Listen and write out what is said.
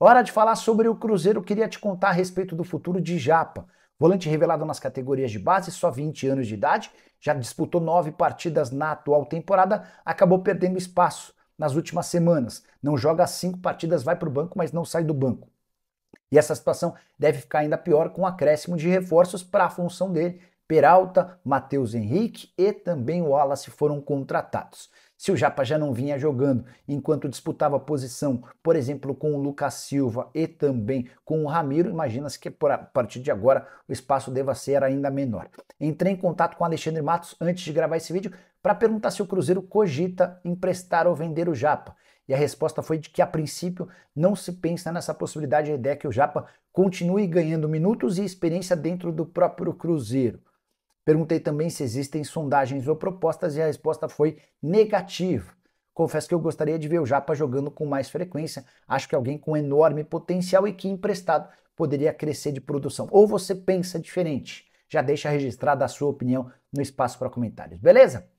Hora de falar sobre o Cruzeiro. Queria te contar a respeito do futuro de Japa. Volante revelado nas categorias de base, só 20 anos de idade, já disputou nove partidas na atual temporada, acabou perdendo espaço nas últimas semanas. Não joga cinco partidas, vai para o banco, mas não sai do banco. E essa situação deve ficar ainda pior com o acréscimo de reforços para a função dele, Peralta, Matheus Henrique e também o Wallace foram contratados. Se o Japa já não vinha jogando enquanto disputava posição, por exemplo, com o Lucas Silva e também com o Ramiro, imagina-se que a partir de agora o espaço deva ser ainda menor. Entrei em contato com Alexandre Matos antes de gravar esse vídeo para perguntar se o Cruzeiro cogita emprestar ou vender o Japa. E a resposta foi de que, a princípio, não se pensa nessa possibilidade. A ideia é que o Japa continue ganhando minutos e experiência dentro do próprio Cruzeiro. Perguntei também se existem sondagens ou propostas e a resposta foi negativa. Confesso que eu gostaria de ver o Japa jogando com mais frequência. Acho que alguém com enorme potencial e que emprestado poderia crescer de produção. Ou você pensa diferente? Já deixa registrada a sua opinião no espaço para comentários, beleza?